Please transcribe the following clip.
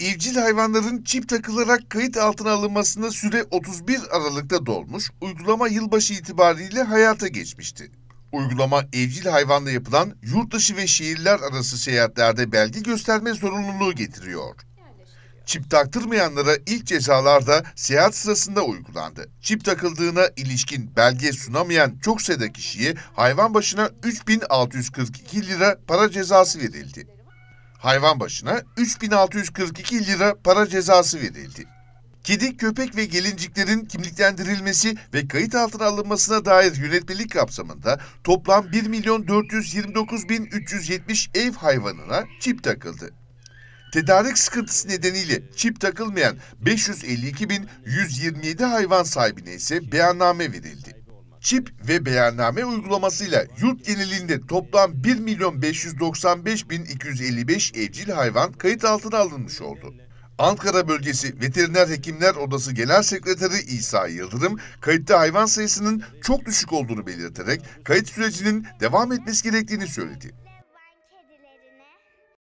İvcil hayvanların çip takılarak kayıt altına alınmasına süre 31 Aralık'ta dolmuş, uygulama yılbaşı itibariyle hayata geçmişti. Uygulama evcil hayvanla yapılan yurt dışı ve şehirler arası seyahatlerde belge gösterme zorunluluğu getiriyor. Çip taktırmayanlara ilk cezalar da seyahat sırasında uygulandı. Çip takıldığına ilişkin belge sunamayan çok sayıda kişiye hayvan başına 3642 lira para cezası verildi hayvan başına 3642 lira para cezası verildi. Kedi, köpek ve gelinciklerin kimliklendirilmesi ve kayıt altına alınmasına dair yönetmelik kapsamında toplam 1 milyon 429 bin 370 ev hayvanına çip takıldı. Tedarik sıkıntısı nedeniyle çip takılmayan 552.127 hayvan sahibine ise beyanname verildi çip ve beyanname uygulamasıyla yurt genelinde toplam 1 milyon 595 bin 255 evcil hayvan kayıt altına alınmış oldu. Ankara Bölgesi Veteriner Hekimler Odası Genel Sekreteri İsa Yıldırım, kayıtta hayvan sayısının çok düşük olduğunu belirterek kayıt sürecinin devam etmesi gerektiğini söyledi.